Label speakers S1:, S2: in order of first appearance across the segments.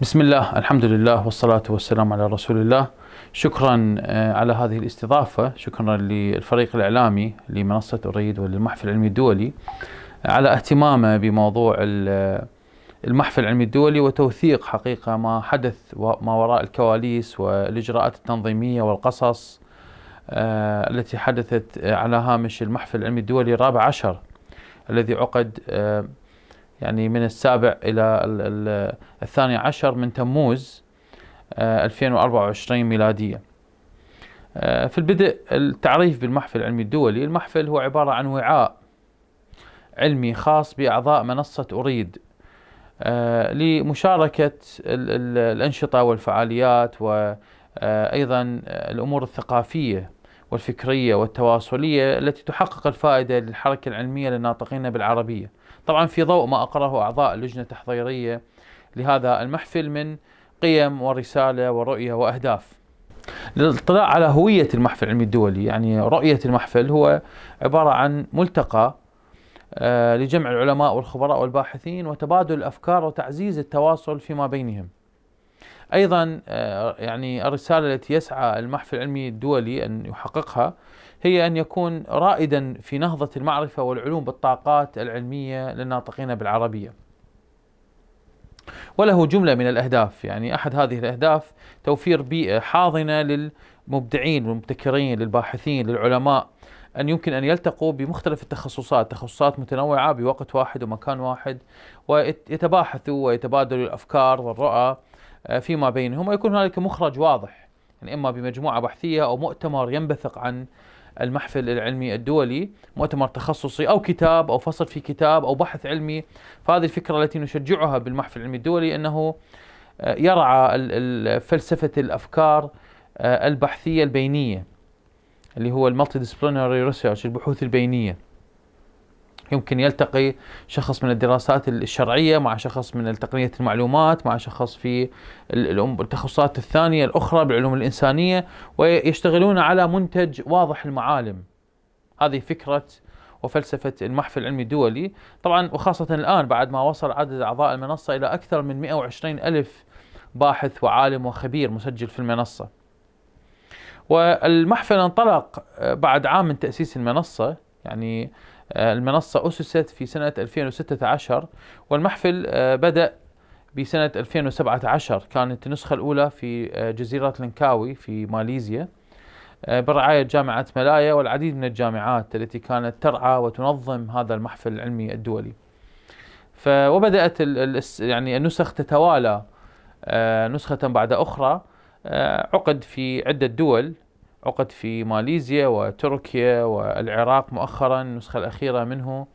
S1: بسم الله الحمد لله والصلاة والسلام على رسول الله شكرا آه، على هذه الاستضافة شكرا للفريق الإعلامي لمنصة أريد وللمحفل العلمي الدولي على اهتمامه بموضوع آه، المحفل العلمي الدولي وتوثيق حقيقة ما حدث وما وراء الكواليس والإجراءات التنظيمية والقصص آه، التي حدثت على هامش المحفل العلمي الدولي الرابع عشر الذي عقد يعني من السابع إلى الثاني عشر من تموز 2024 آه، ميلادية آه، في البدء التعريف بالمحفل العلمي الدولي المحفل هو عبارة عن وعاء علمي خاص بأعضاء منصة أريد آه، لمشاركة الأنشطة والفعاليات وأيضا الأمور الثقافية والفكرية والتواصلية التي تحقق الفائدة للحركة العلمية للناطقين بالعربية طبعا في ضوء ما أقره أعضاء اللجنة التحضيرية لهذا المحفل من قيم ورسالة ورؤية وأهداف للاطلاع على هوية المحفل العلمي الدولي يعني رؤية المحفل هو عبارة عن ملتقى آه، لجمع العلماء والخبراء والباحثين وتبادل الأفكار وتعزيز التواصل فيما بينهم أيضا آه، يعني الرسالة التي يسعى المحفل العلمي الدولي أن يحققها هي أن يكون رائدا في نهضة المعرفة والعلوم بالطاقات العلمية للناطقين بالعربية وله جملة من الأهداف يعني أحد هذه الأهداف توفير بيئة حاضنة للمبدعين والمبتكرين للباحثين للعلماء أن يمكن أن يلتقوا بمختلف التخصصات تخصصات متنوعة بوقت واحد ومكان واحد ويتباحثوا ويتبادلوا الأفكار والرؤى آه، فيما بينهم ويكون هنالك مخرج واضح يعني إما بمجموعة بحثية أو مؤتمر ينبثق عن المحفل العلمي الدولي مؤتمر تخصصي أو كتاب أو فصل في كتاب أو بحث علمي فهذه الفكرة التي نشجعها بالمحفل العلمي الدولي أنه آه، يرعى فلسفة الأفكار آه، البحثية البينية اللي هو المالتي ديسبلينري ريسيرش البحوث البينيه يمكن يلتقي شخص من الدراسات الشرعية مع شخص من تقنية المعلومات مع شخص في التخصصات الثانية الأخرى بالعلوم الإنسانية ويشتغلون على منتج واضح المعالم هذه فكرة وفلسفة المحفل العلمي الدولي طبعا وخاصة الآن بعد ما وصل عدد أعضاء المنصة إلى أكثر من 120 ألف باحث وعالم وخبير مسجل في المنصة والمحفل انطلق بعد عام من تأسيس المنصة يعني المنصة أسست في سنة 2016 والمحفل آه، بدأ بسنة 2017 كانت النسخة الأولى في آه، جزيرة لنكاوي في ماليزيا آه، برعاية جامعة ملايا والعديد من الجامعات التي كانت ترعى وتنظم هذا المحفل العلمي الدولي وبدأت يعني النسخ تتوالى نسخة بعد أخرى عقد في عدة دول عقد في ماليزيا وتركيا والعراق مؤخرا النسخة الأخيرة منه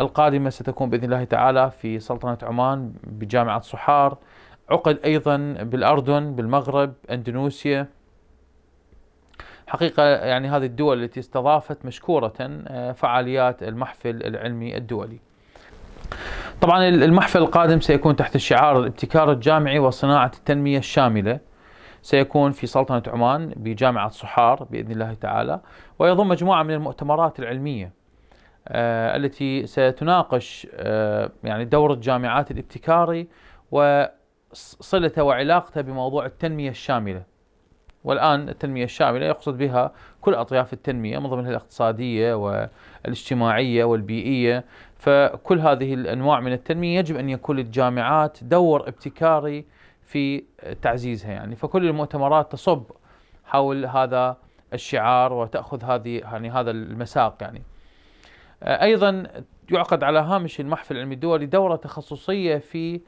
S1: القادمة ستكون بإذن الله تعالى في سلطنة عمان بجامعة صحار عقد أيضا بالأردن بالمغرب أندونيسيا حقيقة يعني هذه الدول التي استضافت مشكورة آه، فعاليات المحفل العلمي الدولي طبعا المحفل القادم سيكون تحت الشعار الابتكار الجامعي وصناعة التنمية الشاملة سيكون في سلطنة عمان بجامعة صحار بإذن الله تعالى ويضم مجموعة من المؤتمرات العلمية آه، التي ستناقش آه، يعني دور الجامعات الابتكاري وصلته وعلاقته بموضوع التنمية الشاملة والآن التنمية الشاملة يقصد بها كل أطياف التنمية من ضمنها الاقتصادية والاجتماعية والبيئية فكل هذه الأنواع من التنمية يجب أن يكون للجامعات دور ابتكاري في تعزيزها يعني فكل المؤتمرات تصب حول هذا الشعار وتاخذ هذه يعني هذا المساق يعني آه، ايضا يعقد على هامش المحفل العلمي الدولي دوره تخصصيه في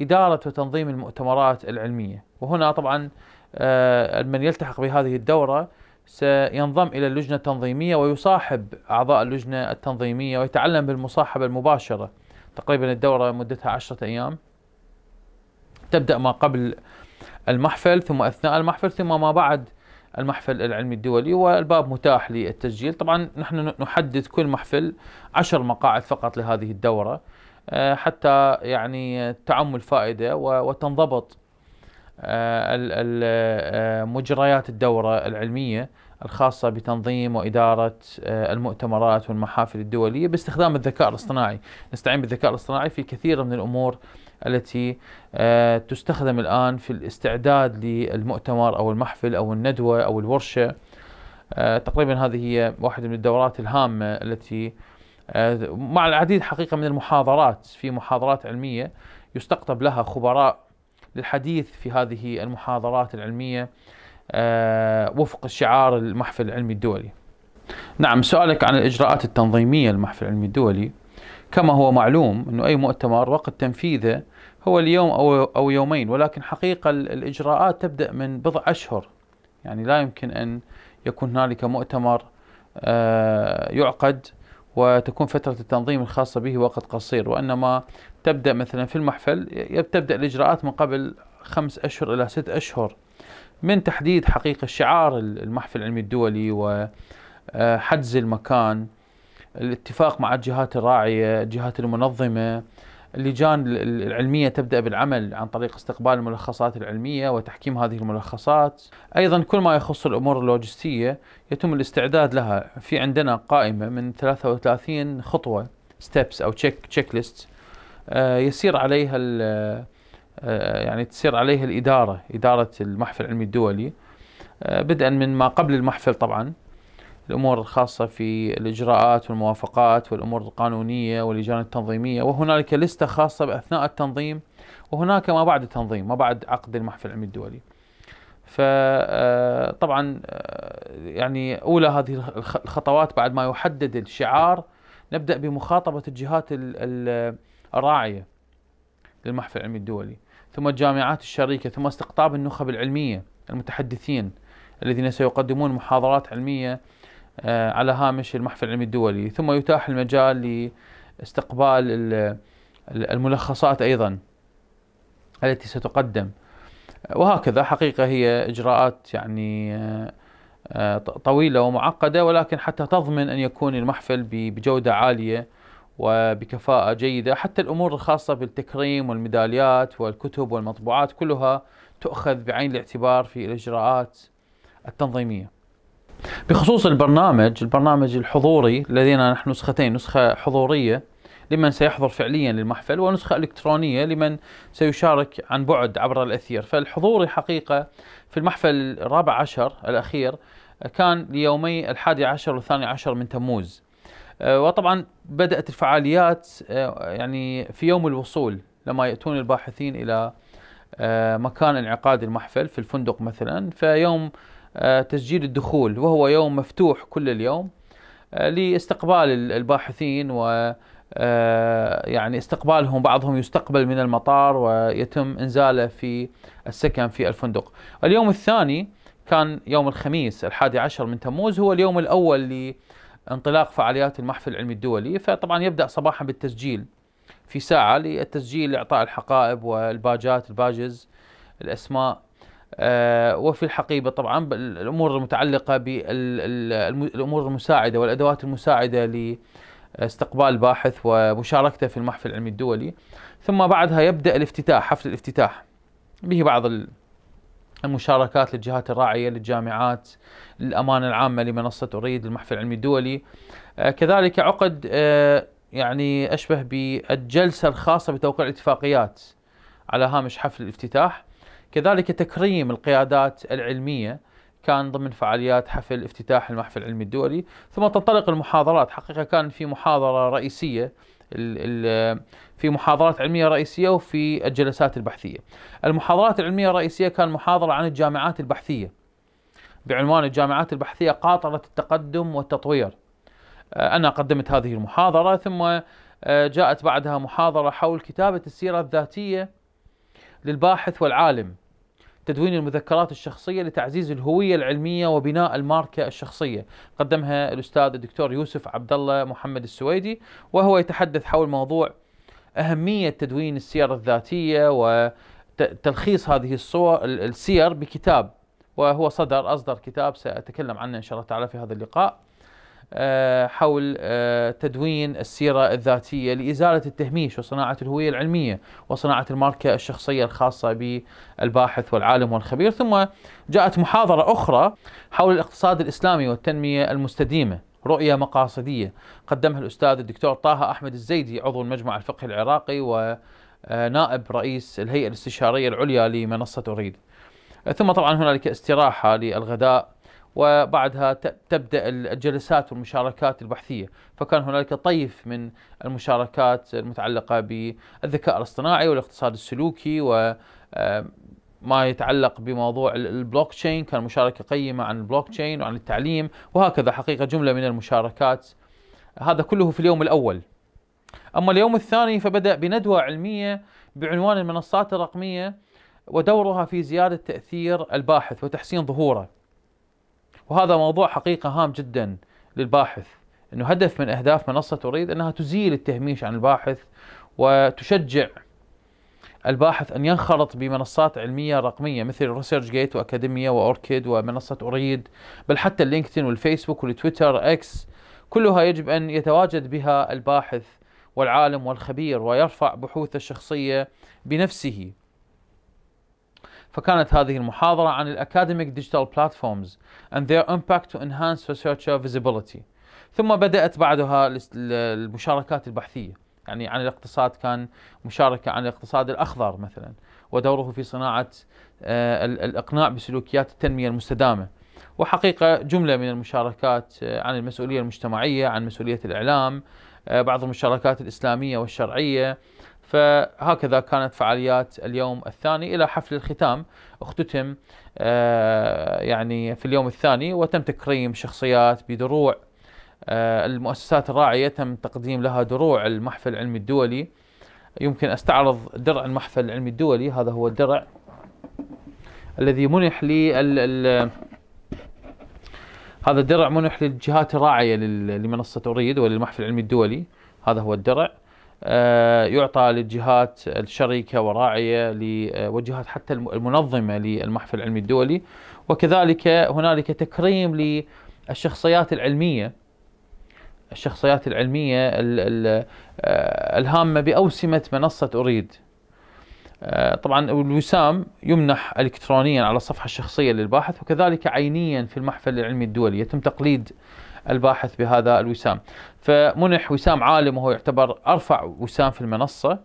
S1: اداره وتنظيم المؤتمرات العلميه وهنا طبعا آه، من يلتحق بهذه الدوره سينضم الى اللجنه التنظيميه ويصاحب اعضاء اللجنه التنظيميه ويتعلم بالمصاحبه المباشره تقريبا الدوره مدتها عشرة ايام تبدأ ما قبل المحفل ثم أثناء المحفل ثم ما بعد المحفل العلمي الدولي والباب متاح للتسجيل طبعا نحن نحدد كل محفل عشر مقاعد فقط لهذه الدورة آه، حتى يعني تعم الفائدة وتنضبط آه، آه، مجريات الدورة العلمية الخاصة بتنظيم وإدارة المؤتمرات والمحافل الدولية باستخدام الذكاء الاصطناعي نستعين بالذكاء الاصطناعي في كثير من الأمور التي آه، تستخدم الآن في الاستعداد للمؤتمر أو المحفل أو الندوة أو الورشة آه، تقريبا هذه هي واحدة من الدورات الهامة التي آه، مع العديد حقيقة من المحاضرات في محاضرات علمية يستقطب لها خبراء للحديث في هذه المحاضرات العلمية وفق شعار المحفل العلمي الدولي نعم سؤالك عن الإجراءات التنظيمية للمحفل العلمي الدولي كما هو معلوم أنه أي مؤتمر وقت تنفيذه هو اليوم أو, أو يومين ولكن حقيقة الإجراءات تبدأ من بضع أشهر يعني لا يمكن أن يكون هنالك مؤتمر آه، يعقد وتكون فترة التنظيم الخاصة به وقت قصير وإنما تبدأ مثلا في المحفل تبدأ الإجراءات من قبل خمس أشهر إلى ست أشهر من تحديد حقيقة شعار المحفل العلمي الدولي وحجز آه، المكان الاتفاق مع الجهات الراعية الجهات المنظمة اللجان العلمية تبدأ بالعمل عن طريق استقبال الملخصات العلمية وتحكيم هذه الملخصات أيضا كل ما يخص الأمور اللوجستية يتم الاستعداد لها في عندنا قائمة من 33 خطوة steps أو تشيك تشيك ليست يسير عليها آه، يعني تسير عليها الإدارة إدارة المحفل العلمي الدولي آه، بدءا من ما قبل المحفل طبعا الأمور الخاصة في الإجراءات والموافقات والأمور القانونية واللجان التنظيمية وهنالك لستة خاصة بأثناء التنظيم وهناك ما بعد التنظيم ما بعد عقد المحفل العلمي الدولي فطبعا آه، آه، يعني أولى هذه الخطوات بعد ما يحدد الشعار نبدأ بمخاطبة الجهات الراعية للمحفل العلمي الدولي ثم الجامعات الشريكة ثم استقطاب النخب العلمية المتحدثين الذين سيقدمون محاضرات علميه آه، على هامش المحفل العلمي الدولي ثم يتاح المجال لاستقبال الملخصات أيضا التي ستقدم آه، وهكذا حقيقة هي إجراءات يعني آه، طويلة ومعقدة ولكن حتى تضمن أن يكون المحفل بجودة عالية وبكفاءة جيدة حتى الأمور الخاصة بالتكريم والميداليات والكتب والمطبوعات كلها تؤخذ بعين الاعتبار في الإجراءات التنظيمية بخصوص البرنامج البرنامج الحضوري لدينا نحن نسختين نسخة حضورية لمن سيحضر فعليا للمحفل ونسخة إلكترونية لمن سيشارك عن بعد عبر الأثير فالحضوري حقيقة في المحفل الرابع عشر الأخير كان ليومي الحادي عشر والثاني عشر من تموز آه، وطبعا بدأت الفعاليات آه، يعني في يوم الوصول لما يأتون الباحثين إلى آه، مكان انعقاد المحفل في الفندق مثلا فيوم في آه، تسجيل الدخول وهو يوم مفتوح كل اليوم آه، لاستقبال الباحثين و آه، يعني استقبالهم بعضهم يستقبل من المطار ويتم انزاله في السكن في الفندق اليوم الثاني كان يوم الخميس الحادي عشر من تموز هو اليوم الأول لانطلاق فعاليات المحفل العلمي الدولي فطبعا يبدأ صباحا بالتسجيل في ساعة للتسجيل لإعطاء الحقائب والباجات الباجز الأسماء آه، وفي الحقيبة طبعا الأمور المتعلقة بالأمور المساعدة والأدوات المساعدة لاستقبال باحث ومشاركته في المحفل العلمي الدولي ثم بعدها يبدأ الافتتاح حفل الافتتاح به بعض المشاركات للجهات الراعية للجامعات الأمانة العامة لمنصة أريد المحفل العلمي الدولي آه، كذلك عقد آه، يعني أشبه بالجلسة الخاصة بتوقيع الاتفاقيات على هامش حفل الافتتاح كذلك تكريم القيادات العلمية كان ضمن فعاليات حفل افتتاح المحفل العلمي الدولي ثم تنطلق المحاضرات حقيقة كان في محاضرة رئيسية في محاضرات علمية رئيسية وفي الجلسات البحثية المحاضرات العلمية الرئيسية كان محاضرة عن الجامعات البحثية بعنوان الجامعات البحثية قاطرة التقدم والتطوير آه، أنا قدمت هذه المحاضرة ثم آه، جاءت بعدها محاضرة حول كتابة السيرة الذاتية للباحث والعالم تدوين المذكرات الشخصية لتعزيز الهوية العلمية وبناء الماركة الشخصية قدمها الأستاذ الدكتور يوسف عبد الله محمد السويدي وهو يتحدث حول موضوع أهمية تدوين السير الذاتية وتلخيص هذه الصور السير بكتاب وهو صدر أصدر كتاب سأتكلم عنه إن شاء الله تعالى في هذا اللقاء آه، حول آه، تدوين السيرة الذاتية لإزالة التهميش وصناعة الهوية العلمية وصناعة الماركة الشخصية الخاصة بالباحث والعالم والخبير ثم جاءت محاضرة أخرى حول الاقتصاد الإسلامي والتنمية المستديمة رؤية مقاصدية قدمها الأستاذ الدكتور طه أحمد الزيدي عضو المجمع الفقهي العراقي ونائب آه، رئيس الهيئة الاستشارية العليا لمنصة أريد ثم طبعا هنالك استراحة للغداء وبعدها تبدا الجلسات والمشاركات البحثيه، فكان هنالك طيف من المشاركات المتعلقه بالذكاء الاصطناعي والاقتصاد السلوكي و آه، ما يتعلق بموضوع البلوك تشين كان مشاركه قيمه عن البلوك تشين وعن التعليم وهكذا حقيقه جمله من المشاركات هذا كله في اليوم الاول اما اليوم الثاني فبدا بندوه علميه بعنوان المنصات الرقميه ودورها في زياده تاثير الباحث وتحسين ظهوره وهذا موضوع حقيقة هام جدا للباحث أنه هدف من أهداف منصة أريد أنها تزيل التهميش عن الباحث وتشجع الباحث أن ينخرط بمنصات علمية رقمية مثل ريسيرش جيت وأكاديمية وأوركيد ومنصة أريد بل حتى اللينكدين والفيسبوك والتويتر إكس كلها يجب أن يتواجد بها الباحث والعالم والخبير ويرفع بحوثه الشخصية بنفسه فكانت هذه المحاضرة عن الأكاديميك ديجيتال بلاتفورمز and their impact to enhance researcher visibility ثم بدأت بعدها المشاركات البحثية يعني عن الاقتصاد كان مشاركة عن الاقتصاد الأخضر مثلا ودوره في صناعة آه، الإقناع بسلوكيات التنمية المستدامة وحقيقة جملة من المشاركات آه، عن المسؤولية المجتمعية عن مسؤولية الإعلام آه، بعض المشاركات الإسلامية والشرعية فهكذا كانت فعاليات اليوم الثاني الى حفل الختام اختتم آه، يعني في اليوم الثاني وتم تكريم شخصيات بدروع آه، المؤسسات الراعيه تم تقديم لها دروع المحفل العلمي الدولي يمكن استعرض درع المحفل العلمي الدولي هذا هو الدرع الذي منح لي الـ الـ هذا الدرع منح للجهات الراعيه لمنصه اريد وللمحفل العلمي الدولي هذا هو الدرع آه، يعطى للجهات الشركة وراعية لوجهات آه، حتى المنظمة للمحفل العلمي الدولي وكذلك هنالك تكريم للشخصيات العلمية الشخصيات العلمية آه، الهامة بأوسمة منصة أريد طبعا الوسام يمنح الكترونيا على الصفحه الشخصيه للباحث وكذلك عينيا في المحفل العلمي الدولي يتم تقليد الباحث بهذا الوسام فمنح وسام عالم وهو يعتبر أرفع وسام في المنصة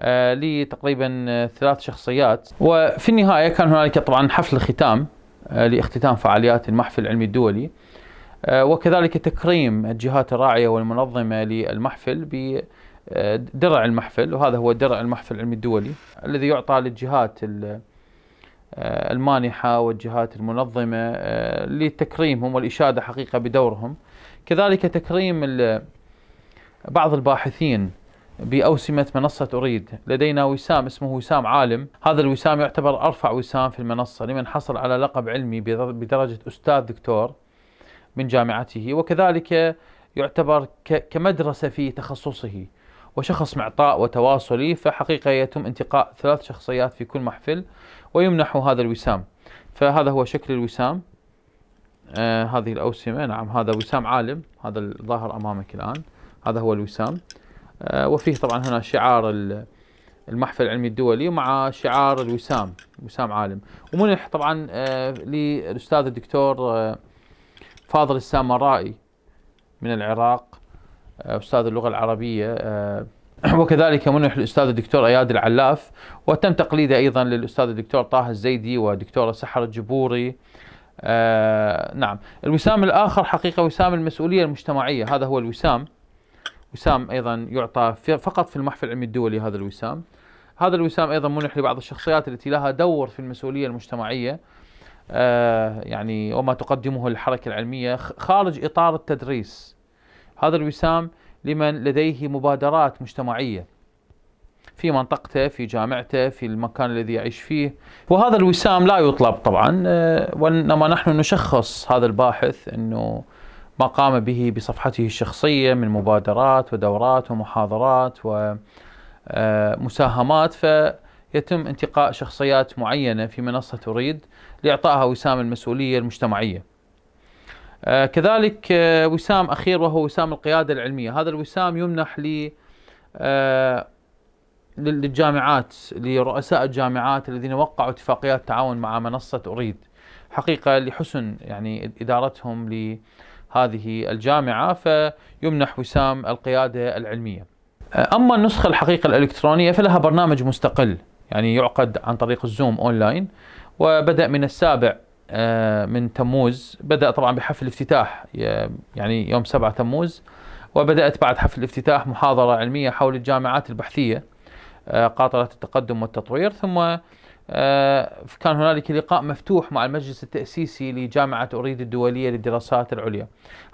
S1: آه، لتقريبا ثلاث شخصيات وفي النهاية كان هنالك طبعا حفل ختام آه، لاختتام فعاليات المحفل العلمي الدولي آه، وكذلك تكريم الجهات الراعية والمنظمة للمحفل بدرع المحفل وهذا هو درع المحفل العلمي الدولي الذي يعطى للجهات آه، المانحة والجهات المنظمة آه، لتكريمهم والإشادة حقيقة بدورهم كذلك تكريم بعض الباحثين بأوسمة منصة أريد لدينا وسام اسمه وسام عالم هذا الوسام يعتبر أرفع وسام في المنصة لمن حصل على لقب علمي بدرجة أستاذ دكتور من جامعته وكذلك يعتبر كمدرسة في تخصصه وشخص معطاء وتواصلي فحقيقة يتم انتقاء ثلاث شخصيات في كل محفل ويمنح هذا الوسام فهذا هو شكل الوسام آه هذه الأوسمة نعم هذا وسام عالم هذا الظاهر أمامك الآن هذا هو الوسام آه وفيه طبعا هنا شعار المحفل العلمي الدولي مع شعار الوسام وسام عالم ومنح طبعا آه للأستاذ الدكتور آه فاضل السامرائي من العراق آه، استاذ اللغه العربيه آه، وكذلك منح الاستاذ الدكتور اياد العلاف وتم تقليده ايضا للاستاذ الدكتور طه الزيدي ودكتوره سحر الجبوري آه، نعم الوسام الاخر حقيقه وسام المسؤوليه المجتمعيه هذا هو الوسام وسام ايضا يعطى في فقط في المحفل العلمي الدولي هذا الوسام هذا الوسام ايضا منح لبعض الشخصيات التي لها دور في المسؤوليه المجتمعيه يعني وما تقدمه الحركه العلميه خارج اطار التدريس هذا الوسام لمن لديه مبادرات مجتمعية في منطقته في جامعته في المكان الذي يعيش فيه وهذا الوسام لا يطلب طبعا آه، وإنما نحن نشخص هذا الباحث أنه ما قام به بصفحته الشخصية من مبادرات ودورات ومحاضرات ومساهمات آه، فيتم انتقاء شخصيات معينة في منصة تريد لإعطائها وسام المسؤولية المجتمعية آه، كذلك آه، وسام اخير وهو وسام القياده العلميه، هذا الوسام يمنح ل آه، للجامعات لرؤساء الجامعات الذين وقعوا اتفاقيات تعاون مع منصه اريد. حقيقه لحسن يعني ادارتهم لهذه الجامعه فيمنح وسام القياده العلميه. اما النسخه الحقيقه الالكترونيه فلها برنامج مستقل يعني يعقد عن طريق الزوم اونلاين وبدا من السابع آه، من تموز بدأ طبعا بحفل افتتاح يعني يوم 7 تموز وبدأت بعد حفل الافتتاح محاضرة علمية حول الجامعات البحثية آه، قاطرة التقدم والتطوير ثم آه، كان هنالك لقاء مفتوح مع المجلس التأسيسي لجامعة أريد الدولية للدراسات العليا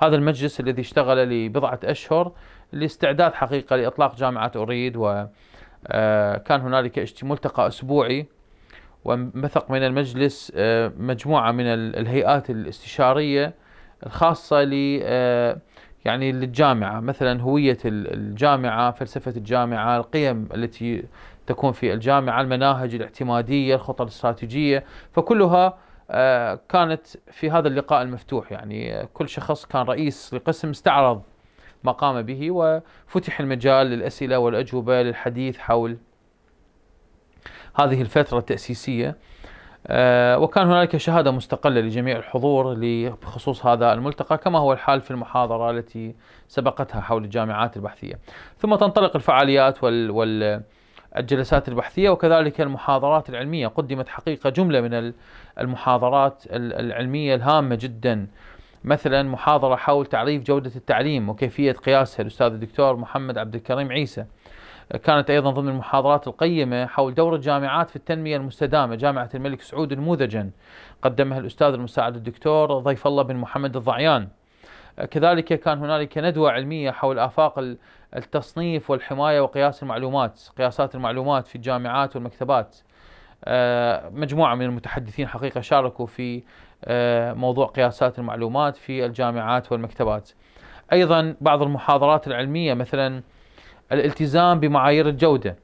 S1: هذا المجلس الذي اشتغل لبضعة أشهر لاستعداد حقيقة لإطلاق جامعة أريد وكان هنالك ملتقى أسبوعي وانبثق من المجلس آه، مجموعة من الهيئات الاستشارية الخاصة ل آه، يعني للجامعة مثلا هوية الجامعة فلسفة الجامعة القيم التي تكون في الجامعة المناهج الاعتمادية الخطط الاستراتيجية فكلها آه، كانت في هذا اللقاء المفتوح يعني كل شخص كان رئيس لقسم استعرض ما قام به وفتح المجال للأسئلة والأجوبة للحديث حول هذه الفترة التأسيسية آه، وكان هنالك شهادة مستقلة لجميع الحضور بخصوص هذا الملتقى كما هو الحال في المحاضرة التي سبقتها حول الجامعات البحثية ثم تنطلق الفعاليات والجلسات البحثيه وكذلك المحاضرات العلميه قدمت حقيقه جمله من المحاضرات العلميه الهامه جدا مثلا محاضره حول تعريف جوده التعليم وكيفيه قياسها الاستاذ الدكتور محمد عبد الكريم عيسى كانت أيضا ضمن المحاضرات القيمة حول دور الجامعات في التنمية المستدامة جامعة الملك سعود نموذجا قدمها الأستاذ المساعد الدكتور ضيف الله بن محمد الضعيان كذلك كان هنالك ندوة علمية حول آفاق التصنيف والحماية وقياس المعلومات قياسات المعلومات في الجامعات والمكتبات آه، مجموعة من المتحدثين حقيقة شاركوا في آه، موضوع قياسات المعلومات في الجامعات والمكتبات أيضا بعض المحاضرات العلمية مثلا الالتزام بمعايير الجودة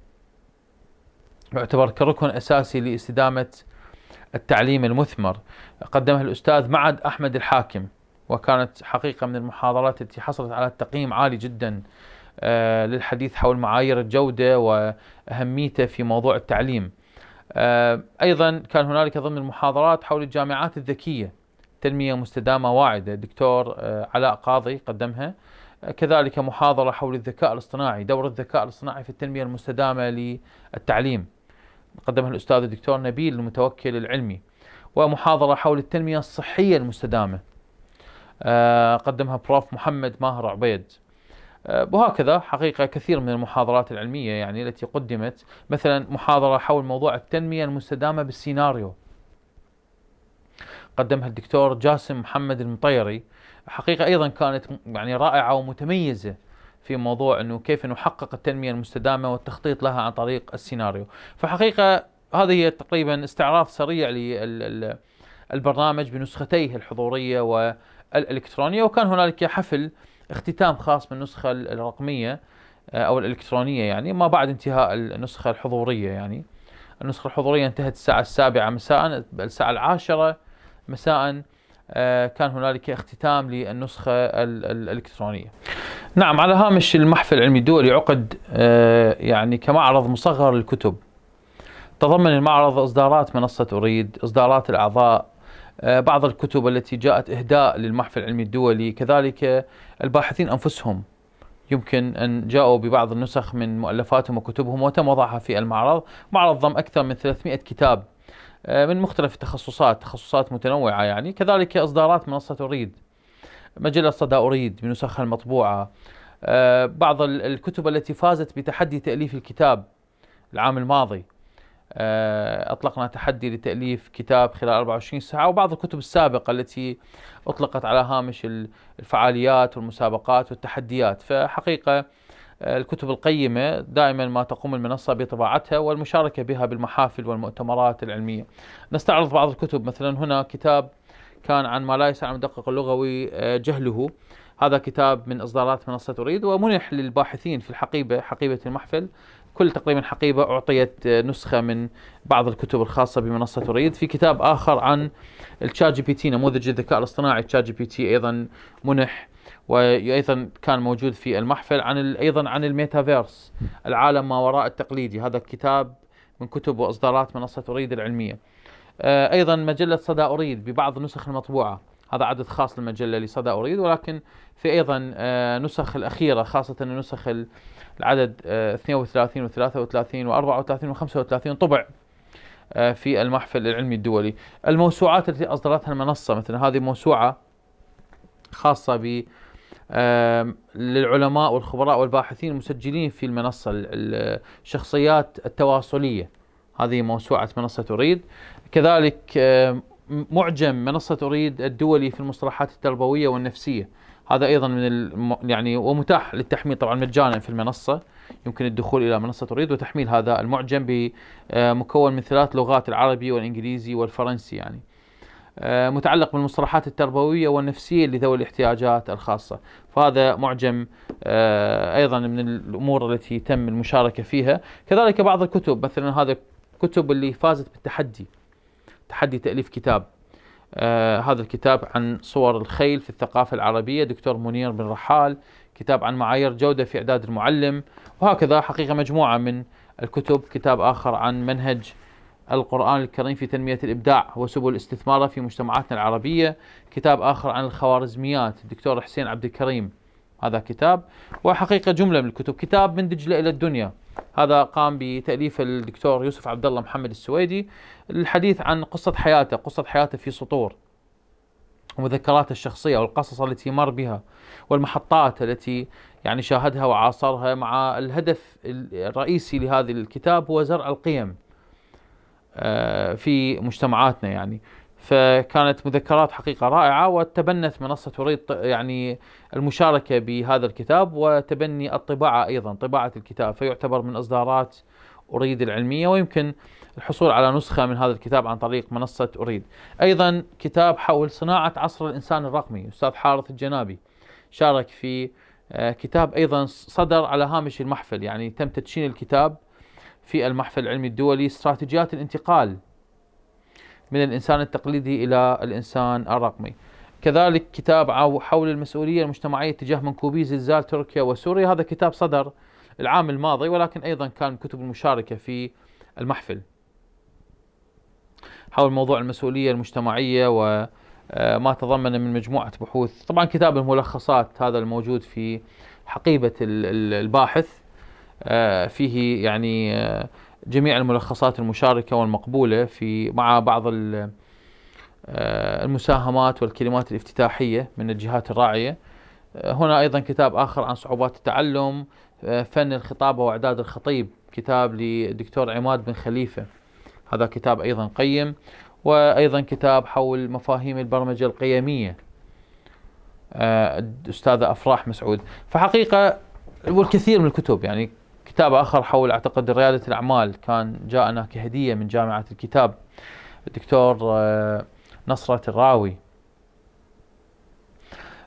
S1: يعتبر كركن أساسي لاستدامة التعليم المثمر قدمه الأستاذ معد أحمد الحاكم وكانت حقيقة من المحاضرات التي حصلت على تقييم عالي جدا آه، للحديث حول معايير الجودة وأهميته في موضوع التعليم آه، أيضا كان هنالك ضمن المحاضرات حول الجامعات الذكية تنمية مستدامة واعدة الدكتور آه، علاء قاضي قدمها كذلك محاضرة حول الذكاء الاصطناعي دور الذكاء الاصطناعي في التنمية المستدامة للتعليم قدمها الأستاذ الدكتور نبيل المتوكل العلمي ومحاضرة حول التنمية الصحية المستدامة آه، قدمها بروف محمد ماهر عبيد آه، وهكذا حقيقة كثير من المحاضرات العلمية يعني التي قدمت مثلا محاضرة حول موضوع التنمية المستدامة بالسيناريو قدمها الدكتور جاسم محمد المطيري حقيقه ايضا كانت يعني رائعه ومتميزه في موضوع انه كيف نحقق التنميه المستدامه والتخطيط لها عن طريق السيناريو فحقيقه هذه هي تقريبا استعراض سريع للبرنامج بنسختيه الحضوريه والالكترونيه وكان هنالك حفل اختتام خاص بالنسخه الرقميه آه، او الالكترونيه يعني ما بعد انتهاء النسخه الحضوريه يعني النسخه الحضوريه انتهت الساعه السابعه مساء الساعه العاشره مساء آه، كان هنالك اختتام للنسخة الإلكترونية نعم على هامش المحفل العلمي الدولي عقد آه، يعني كمعرض مصغر للكتب تضمن المعرض إصدارات منصة أريد إصدارات الأعضاء آه، بعض الكتب التي جاءت إهداء للمحفل العلمي الدولي كذلك الباحثين أنفسهم يمكن أن جاءوا ببعض النسخ من مؤلفاتهم وكتبهم وتم وضعها في المعرض معرض ضم أكثر من 300 كتاب آه، من مختلف التخصصات تخصصات متنوعة يعني كذلك إصدارات منصة أريد مجلة صدى أريد من نسخها المطبوعة آه، بعض الكتب التي فازت بتحدي تأليف الكتاب العام الماضي آه، أطلقنا تحدي لتأليف كتاب خلال 24 ساعة وبعض الكتب السابقة التي أطلقت على هامش الفعاليات والمسابقات والتحديات فحقيقة الكتب القيمة دائما ما تقوم المنصة بطباعتها والمشاركة بها بالمحافل والمؤتمرات العلمية نستعرض بعض الكتب مثلا هنا كتاب كان عن ما لا يسع المدقق اللغوي آه، جهله هذا كتاب من إصدارات منصة أريد ومنح للباحثين في الحقيبة حقيبة المحفل كل تقريبا حقيبة أعطيت آه، نسخة من بعض الكتب الخاصة بمنصة أريد في كتاب آخر عن التشات جي بي تي نموذج الذكاء الاصطناعي التشات جي بي تي أيضا منح وايضا كان موجود في المحفل عن ايضا عن الميتافيرس العالم ما وراء التقليدي هذا كتاب من كتب واصدارات منصه اريد العلميه آه، ايضا مجله صدى اريد ببعض النسخ المطبوعه هذا عدد خاص للمجله لصدى اريد ولكن في ايضا آه، نسخ الاخيره خاصه النسخ العدد 32 و33 و34 و35 طبع آه، في المحفل العلمي الدولي الموسوعات التي اصدرتها المنصه مثل هذه موسوعه خاصه للعلماء والخبراء والباحثين المسجلين في المنصة الشخصيات التواصلية هذه موسوعة منصة أريد كذلك معجم منصة أريد الدولي في المصطلحات التربوية والنفسية هذا أيضا من يعني ومتاح للتحميل طبعا مجانا في المنصة يمكن الدخول إلى منصة أريد وتحميل هذا المعجم بمكون من ثلاث لغات العربي والإنجليزي والفرنسي يعني آه، متعلق بالمصطلحات التربويه والنفسيه لذوي الاحتياجات الخاصه، فهذا معجم آه، ايضا من الامور التي تم المشاركه فيها، كذلك بعض الكتب مثلا هذا الكتب اللي فازت بالتحدي تحدي تاليف كتاب. آه، هذا الكتاب عن صور الخيل في الثقافه العربيه دكتور منير بن رحال، كتاب عن معايير جوده في اعداد المعلم، وهكذا حقيقه مجموعه من الكتب، كتاب اخر عن منهج القرآن الكريم في تنمية الإبداع وسبل الاستثمار في مجتمعاتنا العربية كتاب آخر عن الخوارزميات الدكتور حسين عبد الكريم هذا كتاب وحقيقة جملة من الكتب كتاب من دجلة إلى الدنيا هذا قام بتأليف الدكتور يوسف عبد الله محمد السويدي الحديث عن قصة حياته قصة حياته في سطور ومذكراته الشخصية والقصص التي مر بها والمحطات التي يعني شاهدها وعاصرها مع الهدف الرئيسي لهذا الكتاب هو زرع القيم آه، في مجتمعاتنا يعني فكانت مذكرات حقيقة رائعة وتبنت منصة وريد يعني المشاركة بهذا الكتاب وتبني الطباعة أيضا طباعة الكتاب فيعتبر من إصدارات أريد العلمية ويمكن الحصول على نسخة من هذا الكتاب عن طريق منصة أريد أيضا كتاب حول صناعة عصر الإنسان الرقمي أستاذ حارث الجنابي شارك في آه، كتاب أيضا صدر على هامش المحفل يعني تم تدشين الكتاب في المحفل العلمي الدولي استراتيجيات الانتقال من الإنسان التقليدي إلى الإنسان الرقمي كذلك كتاب حول المسؤولية المجتمعية تجاه منكوبي زلزال تركيا وسوريا هذا كتاب صدر العام الماضي ولكن أيضا كان كتب المشاركة في المحفل حول موضوع المسؤولية المجتمعية وما آه، تضمن من مجموعة بحوث طبعا كتاب الملخصات هذا الموجود في حقيبة الباحث آه، فيه يعني آه، جميع الملخصات المشاركة والمقبولة في مع بعض آه، المساهمات والكلمات الافتتاحية من الجهات الراعية هنا أيضا كتاب آخر عن صعوبات التعلم فن الخطابة وإعداد الخطيب كتاب للدكتور عماد بن خليفة هذا كتاب أيضا قيم وأيضا كتاب حول مفاهيم البرمجة القيمية الأستاذة أفراح مسعود فحقيقة والكثير من الكتب يعني كتاب آخر حول أعتقد ريادة الأعمال كان جاءنا كهدية من جامعة الكتاب الدكتور آه، نصرة الراوي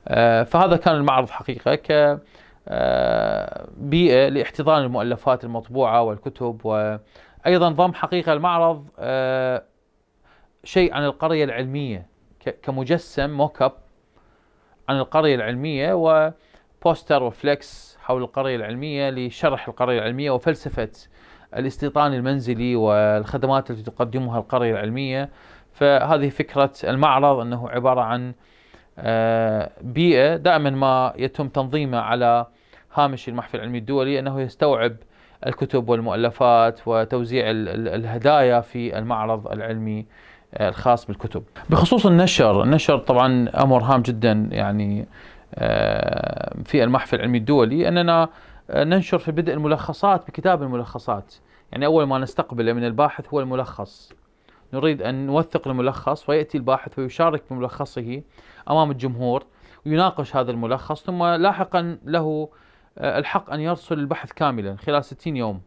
S1: آه، فهذا كان المعرض حقيقة ك آه، بيئة لاحتضان المؤلفات المطبوعة والكتب وأيضا ضم حقيقة المعرض شيء عن القرية العلمية كمجسم موك اب عن القرية العلمية وبوستر وفليكس حول القرية العلمية لشرح القرية العلمية وفلسفة الاستيطان المنزلي والخدمات التي تقدمها القرية العلمية فهذه فكرة المعرض أنه عبارة عن آه، بيئة دائما ما يتم تنظيمه على هامش المحفل العلمي الدولي أنه يستوعب الكتب والمؤلفات وتوزيع الهدايا في المعرض العلمي آه، الخاص بالكتب بخصوص النشر النشر طبعا أمر هام جدا يعني آه، في المحفل العلمي الدولي أننا آه، ننشر في بدء الملخصات بكتاب الملخصات يعني أول ما نستقبله من الباحث هو الملخص نريد أن نوثق الملخص ويأتي الباحث ويشارك بملخصه أمام الجمهور ويناقش هذا الملخص ثم لاحقا له آه، الحق أن يرسل البحث كاملا خلال 60 يوم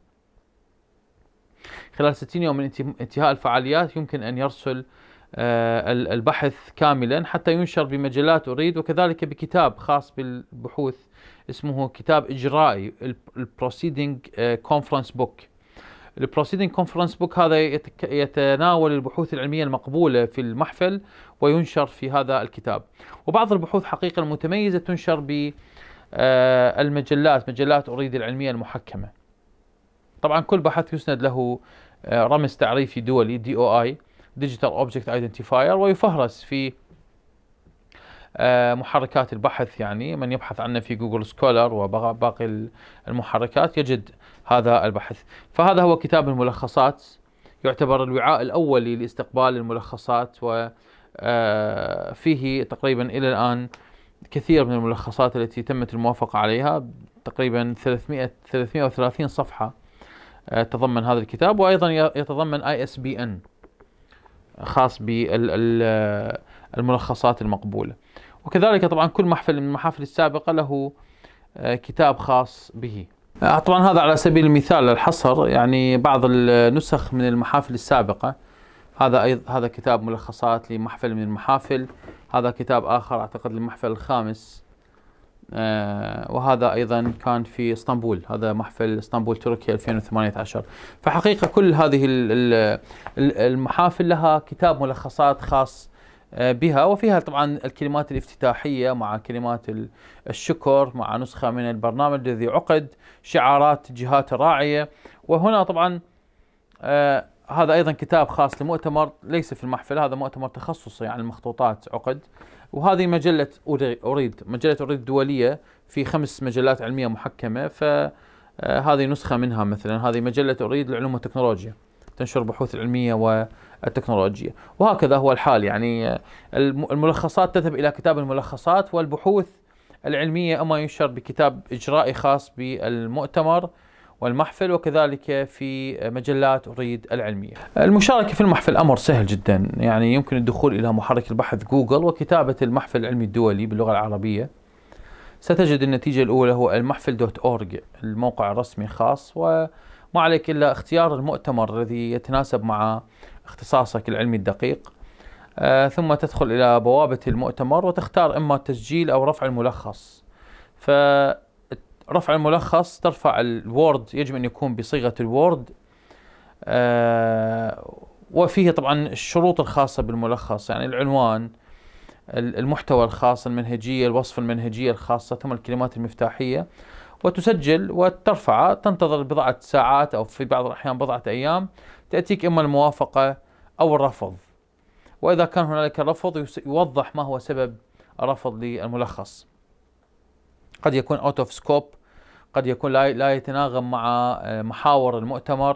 S1: خلال 60 يوم من انتهاء الفعاليات يمكن أن يرسل آه، البحث كاملا حتى ينشر بمجلات أريد وكذلك بكتاب خاص بالبحوث اسمه كتاب إجرائي البروسيدنج كونفرنس بوك البروسيدنج كونفرنس بوك هذا يتناول البحوث العلمية المقبولة في المحفل وينشر في هذا الكتاب وبعض البحوث حقيقة المتميزة تنشر بالمجلات آه، مجلات أريد العلمية المحكمة طبعا كل بحث يسند له آه، رمز تعريفي دولي دي او اي ديجيتال اوبجكت ايدنتيفاير ويفهرس في آه، محركات البحث يعني من يبحث عنه في جوجل سكولر وباقي المحركات يجد هذا البحث فهذا هو كتاب الملخصات يعتبر الوعاء الأولي لاستقبال الملخصات وفيه آه، تقريبا إلى الآن كثير من الملخصات التي تمت الموافقة عليها تقريبا 300 330 صفحة آه، تضمن هذا الكتاب وأيضا يتضمن ISBN خاص بالملخصات المقبولة وكذلك طبعا كل محفل من المحافل السابقة له آه، كتاب خاص به آه، طبعا هذا على سبيل المثال الحصر يعني بعض النسخ من المحافل السابقة هذا أيضا هذا كتاب ملخصات لمحفل من المحافل هذا كتاب آخر أعتقد للمحفل الخامس آه، وهذا ايضا كان في اسطنبول هذا محفل اسطنبول تركيا 2018 فحقيقه كل هذه المحافل لها كتاب ملخصات خاص آه، بها وفيها طبعا الكلمات الافتتاحيه مع كلمات الشكر مع نسخه من البرنامج الذي عقد شعارات جهات الراعيه وهنا طبعا آه، هذا ايضا كتاب خاص لمؤتمر ليس في المحفل هذا مؤتمر تخصصي عن المخطوطات عقد وهذه مجلة أريد مجلة أريد دولية في خمس مجلات علمية محكمة فهذه آه، نسخة منها مثلا هذه مجلة أريد للعلوم والتكنولوجيا تنشر بحوث العلمية والتكنولوجية وهكذا هو الحال يعني آه، الملخصات تذهب إلى كتاب الملخصات والبحوث العلمية أما ينشر بكتاب إجرائي خاص بالمؤتمر والمحفل وكذلك في مجلات أريد العلمية المشاركة في المحفل أمر سهل جدا يعني يمكن الدخول إلى محرك البحث جوجل وكتابة المحفل العلمي الدولي باللغة العربية ستجد النتيجة الأولى هو المحفل دوت أورج الموقع الرسمي الخاص وما عليك إلا اختيار المؤتمر الذي يتناسب مع اختصاصك العلمي الدقيق آه، ثم تدخل إلى بوابة المؤتمر وتختار إما التسجيل أو رفع الملخص ف رفع الملخص ترفع الوورد يجب ان يكون بصيغه الوورد آه، وفيه طبعا الشروط الخاصه بالملخص يعني العنوان المحتوى الخاص المنهجيه الوصف المنهجيه الخاصه ثم الكلمات المفتاحيه وتسجل وترفعه تنتظر بضعه ساعات او في بعض الاحيان بضعه ايام تاتيك اما الموافقه او الرفض واذا كان هنالك رفض يوضح ما هو سبب الرفض للملخص قد يكون اوت اوف سكوب قد يكون لا يتناغم مع آه، محاور المؤتمر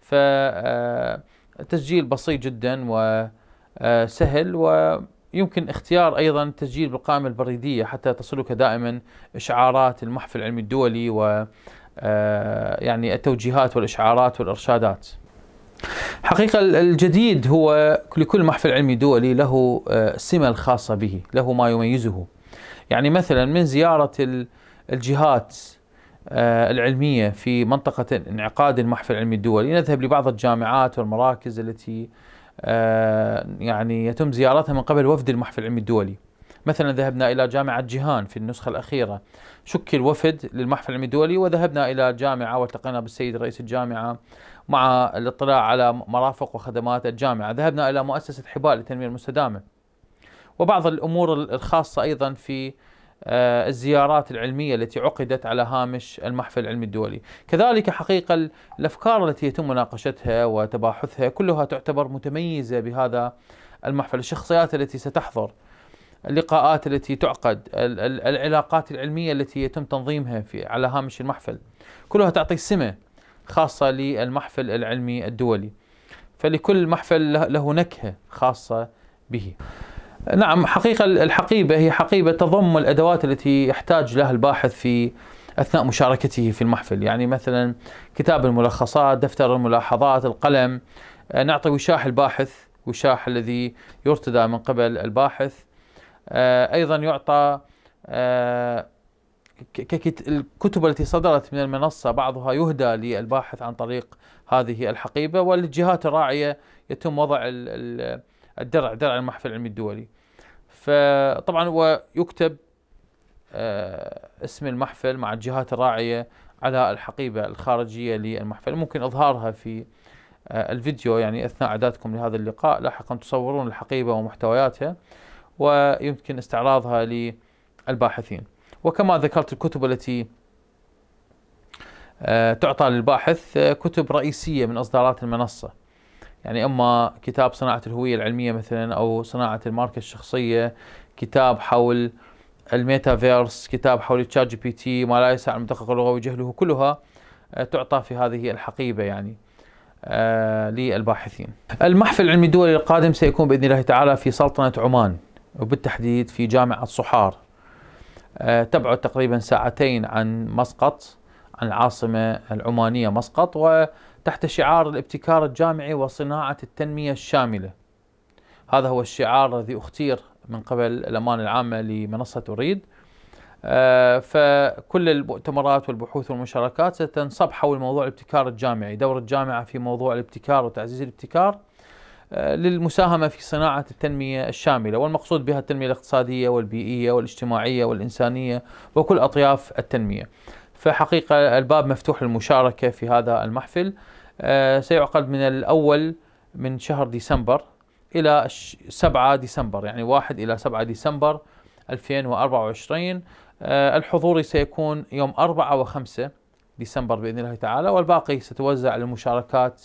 S1: فتسجيل آه، بسيط جدا وسهل آه، ويمكن اختيار أيضا تسجيل بالقائمة البريدية حتى تصلك دائما إشعارات المحفل العلمي الدولي و يعني التوجيهات والإشعارات والإرشادات حقيقة الجديد هو لكل محفل علمي دولي له السمة الخاصة به له ما يميزه يعني مثلا من زيارة الجهات آه، العلمية في منطقة انعقاد المحفل العلمي الدولي نذهب لبعض الجامعات والمراكز التي آه، يعني يتم زيارتها من قبل وفد المحفل العلمي الدولي مثلا ذهبنا إلى جامعة جيهان في النسخة الأخيرة شكل وفد للمحفل العلمي الدولي وذهبنا إلى جامعة والتقينا بالسيد رئيس الجامعة مع الاطلاع على مرافق وخدمات الجامعة ذهبنا إلى مؤسسة حبال للتنمية المستدامة وبعض الأمور الخاصة أيضا في آه، الزيارات العلمية التي عقدت على هامش المحفل العلمي الدولي كذلك حقيقة الأفكار التي يتم مناقشتها وتباحثها كلها تعتبر متميزة بهذا المحفل الشخصيات التي ستحضر اللقاءات التي تعقد العلاقات العلمية التي يتم تنظيمها في على هامش المحفل كلها تعطي سمة خاصة للمحفل العلمي الدولي فلكل محفل له نكهة خاصة به نعم حقيقة الحقيبة هي حقيبة تضم الأدوات التي يحتاج لها الباحث في أثناء مشاركته في المحفل يعني مثلا كتاب الملخصات دفتر الملاحظات القلم آه، نعطي وشاح الباحث وشاح الذي يرتدى من قبل الباحث آه، أيضا يعطى آه، الكتب التي صدرت من المنصة بعضها يهدى للباحث عن طريق هذه الحقيبة وللجهات الراعية يتم وضع الدرع درع المحفل العلمي الدولي فطبعا هو يكتب آه، اسم المحفل مع الجهات الراعية على الحقيبة الخارجية للمحفل ممكن إظهارها في آه، الفيديو يعني أثناء إعدادكم لهذا اللقاء لاحقا تصورون الحقيبة ومحتوياتها ويمكن استعراضها للباحثين وكما ذكرت الكتب التي آه، تعطى للباحث كتب رئيسية من إصدارات المنصة يعني اما كتاب صناعه الهويه العلميه مثلا او صناعه الماركه الشخصيه كتاب حول الميتافيرس كتاب حول تشات جي بي تي ما لا يسع المدقق اللغوي جهله كلها آه، تعطى في هذه الحقيبه يعني آه، للباحثين. المحفل العلمي الدولي القادم سيكون باذن الله تعالى في سلطنه عمان وبالتحديد في جامعه صحار. آه، تبعد تقريبا ساعتين عن مسقط عن العاصمه العمانيه مسقط و تحت شعار الابتكار الجامعي وصناعة التنمية الشاملة هذا هو الشعار الذي اختير من قبل الأمانة العامة لمنصة أريد آه، فكل المؤتمرات والبحوث والمشاركات ستنصب حول موضوع الابتكار الجامعي دور الجامعة في موضوع الابتكار وتعزيز الابتكار آه، للمساهمة في صناعة التنمية الشاملة والمقصود بها التنمية الاقتصادية والبيئية والاجتماعية والإنسانية وكل أطياف التنمية فحقيقة الباب مفتوح للمشاركة في هذا المحفل آه، سيعقد من الأول من شهر ديسمبر إلى 7 ديسمبر يعني 1 إلى 7 ديسمبر 2024 آه، الحضور سيكون يوم 4 و5 ديسمبر بإذن الله تعالى والباقي ستوزع للمشاركات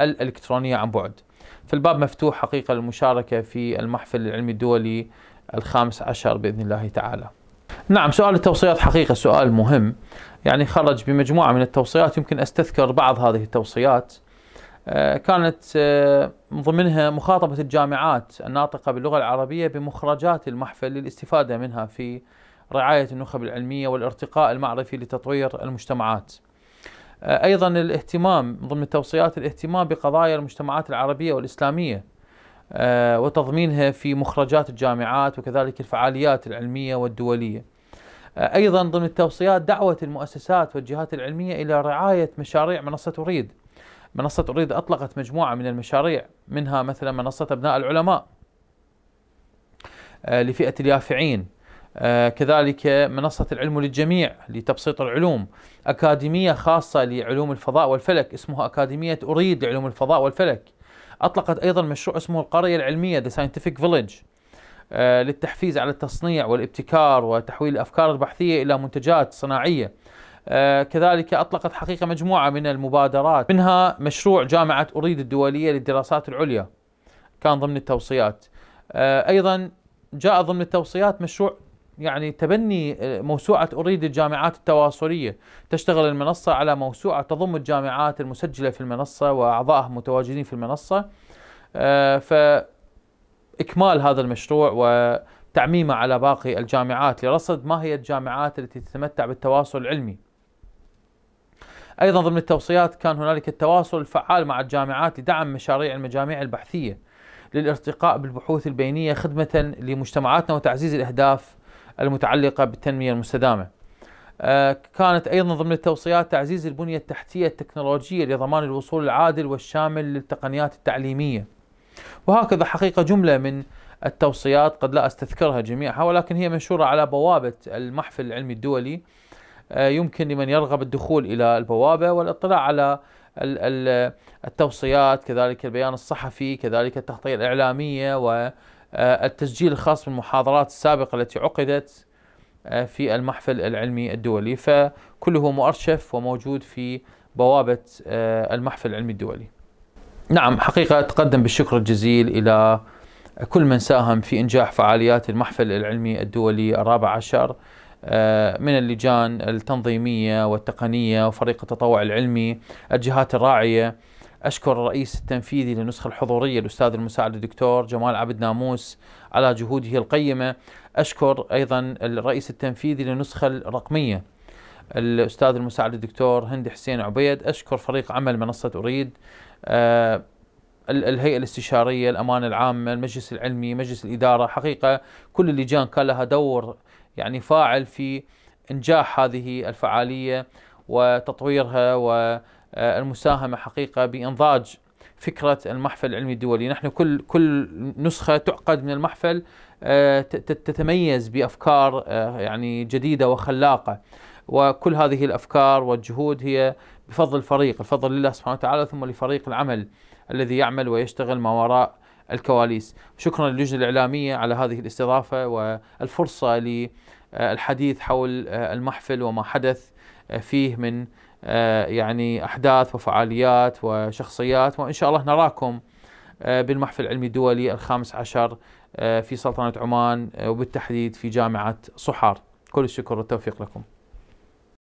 S1: الإلكترونية عن بعد فالباب مفتوح حقيقة للمشاركة في المحفل العلمي الدولي الخامس عشر بإذن الله تعالى نعم سؤال التوصيات حقيقة سؤال مهم يعني خرج بمجموعة من التوصيات يمكن أستذكر بعض هذه التوصيات آه، كانت آه، من ضمنها مخاطبة الجامعات الناطقة باللغة العربية بمخرجات المحفل للاستفادة منها في رعاية النخب العلمية والارتقاء المعرفي لتطوير المجتمعات آه، أيضا الاهتمام ضمن التوصيات الاهتمام بقضايا المجتمعات العربية والإسلامية آه، وتضمينها في مخرجات الجامعات وكذلك الفعاليات العلمية والدولية آه، أيضا ضمن التوصيات دعوة المؤسسات والجهات العلمية إلى رعاية مشاريع منصة أريد منصة أريد أطلقت مجموعة من المشاريع منها مثلا منصة أبناء العلماء آه، لفئة اليافعين كذلك منصة العلم للجميع لتبسيط العلوم أكاديمية خاصة لعلوم الفضاء والفلك اسمها أكاديمية أريد لعلوم الفضاء والفلك أطلقت أيضا مشروع اسمه القرية العلمية The Scientific Village آه، للتحفيز على التصنيع والابتكار وتحويل الأفكار البحثية إلى منتجات صناعية آه، كذلك أطلقت حقيقة مجموعة من المبادرات منها مشروع جامعة أريد الدولية للدراسات العليا كان ضمن التوصيات آه، أيضا جاء ضمن التوصيات مشروع يعني تبني آه، موسوعة أريد الجامعات التواصلية تشتغل المنصة على موسوعة تضم الجامعات المسجلة في المنصة وأعضائها متواجدين في المنصة آه، فإكمال هذا المشروع وتعميمه على باقي الجامعات لرصد ما هي الجامعات التي تتمتع بالتواصل العلمي أيضا ضمن التوصيات كان هنالك التواصل الفعال مع الجامعات لدعم مشاريع المجاميع البحثية للارتقاء بالبحوث البينية خدمة لمجتمعاتنا وتعزيز الأهداف المتعلقة بالتنمية المستدامة آه، كانت أيضا ضمن التوصيات تعزيز البنية التحتية التكنولوجية لضمان الوصول العادل والشامل للتقنيات التعليمية وهكذا حقيقة جملة من التوصيات قد لا أستذكرها جميعها ولكن هي منشورة على بوابة المحفل العلمي الدولي آه، يمكن لمن يرغب الدخول إلى البوابة والاطلاع على التوصيات كذلك البيان الصحفي كذلك التغطية الإعلامية و آه، التسجيل الخاص بالمحاضرات السابقة التي عقدت آه، في المحفل العلمي الدولي فكله مؤرشف وموجود في بوابة آه، المحفل العلمي الدولي نعم حقيقة أتقدم بالشكر الجزيل إلى كل من ساهم في إنجاح فعاليات المحفل العلمي الدولي الرابع عشر من اللجان التنظيمية والتقنية وفريق التطوع العلمي الجهات الراعية أشكر الرئيس التنفيذي للنسخة الحضورية الأستاذ المساعد الدكتور جمال عبد ناموس على جهوده القيمة أشكر أيضا الرئيس التنفيذي للنسخة الرقمية الأستاذ المساعد الدكتور هند حسين عبيد أشكر فريق عمل منصة أريد آه، الهيئة الاستشارية الأمانة العامة المجلس العلمي مجلس الإدارة حقيقة كل اللجان كان لها دور يعني فاعل في إنجاح هذه الفعالية وتطويرها و آه، المساهمه حقيقه بانضاج فكره المحفل العلمي الدولي، نحن كل كل نسخه تعقد من المحفل آه، تتميز بافكار آه، يعني جديده وخلاقه وكل هذه الافكار والجهود هي بفضل الفريق، الفضل لله سبحانه وتعالى ثم لفريق العمل الذي يعمل ويشتغل ما وراء الكواليس. شكرا للجنه الاعلاميه على هذه الاستضافه والفرصه للحديث حول المحفل وما حدث فيه من آه، يعني أحداث وفعاليات وشخصيات وإن شاء الله نراكم آه، بالمحفل العلمي الدولي الخامس عشر آه، في سلطنة عمان وبالتحديد في جامعة صحار كل الشكر والتوفيق لكم